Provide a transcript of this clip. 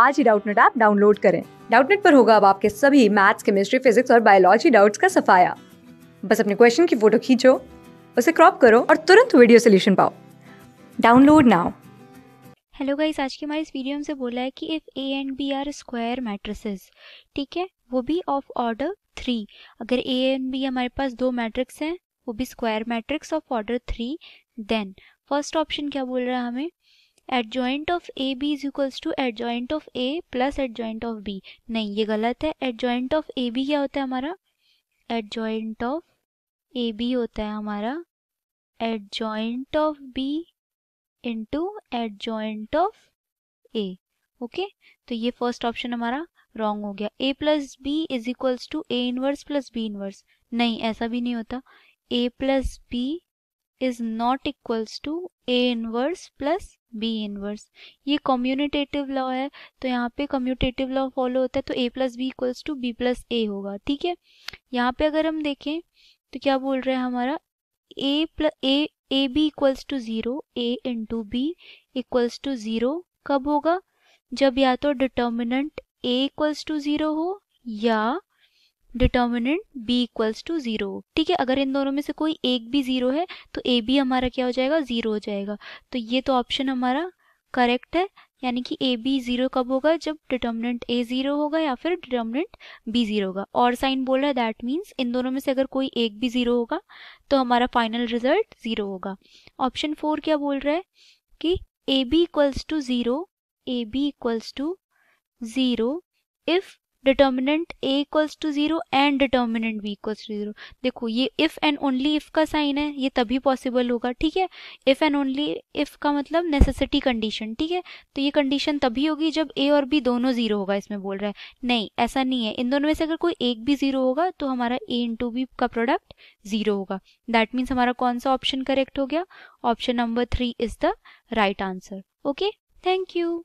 आज ही Doubtnut app download करें डाउटनेट पर होगा अब आपके सभी मैथ्स केमिस्ट्री फिजिक्स और बायोलॉजी डाउट्स का सफाया बस अपने क्वेश्चन की फोटो खींचो उसे क्रॉप करो और तुरंत वीडियो सोल्यूशन पाओ डाउनलोड नाउ हेलो गाइस आज की हमारी इस वीडियो में से बोला है कि if A and B are square matrices ठीक है वो भी ऑफ ऑर्डर थ्री अगर ए एंड बी हमारे पास दो मैट्रिक्स हैं वो भी square matrix of order three then first option क्या बोल रहा है हमें adjoint of A B is equals to adjoint of A plus adjoint of B नहीं ये गलत है एडजॉइंट ऑफ ए बी क्या होता है हमारा एडजॉइंट ऑफ ए बी होता है हमारा adjoint of B into adjoint of A okay तो ये फर्स्ट ऑप्शन हमारा रॉन्ग हो गया A plus B is equals to A inverse plus B inverse नहीं ऐसा भी नहीं होता A plus B is not equals to A inverse plus B inverse ये कम्यूनिटेटिव लॉ है तो यहाँ पे कम्यूटेटिव लॉ फॉलो होता है तो A plus B equals to B plus A होगा ठीक है यहाँ पे अगर हम देखें तो क्या बोल रहे हैं हमारा A plus A A B equals to zero A into B equals to zero कब होगा जब या तो determinant A equals to zero हो या determinant b equals to zero ठीक है अगर इन दोनों में से कोई एक भी जीरो है तो ए बी हमारा क्या हो जाएगा जीरो हो जाएगा तो ये तो ऑप्शन हमारा करेक्ट है यानी कि ए बी जीरो कब होगा जब डिटर्मिनेंट ए जीरो होगा या फिर डिटर्मिनेंट बी जीरो होगा और साइन बोल रहा है दैट मीन्स इन दोनों में से अगर कोई एक भी जीरो होगा तो हमारा फाइनल रिजल्ट जीरो होगा ऑप्शन फोर क्या बोल रहा है कि A B equals to zero A B equals to zero if determinant A equals to zero and determinant B equals to zero देखो ये इफ एंड ओनली इफ का sign है ये तभी पॉसिबल होगा ठीक है इफ एंड ओनली इफ का मतलब नेसेसिटी कंडीशन ठीक है तो ये कंडीशन तभी होगी जब ए और बी दोनों जीरो होगा इसमें बोल रहा है नहीं ऐसा नहीं है इन दोनों में से अगर कोई एक भी जीरो होगा तो हमारा इन इंटू बी का प्रोडक्ट जीरो होगा दैट मीन्स हमारा कौन सा ऑप्शन करेक्ट हो गया option number three is the right answer okay thank you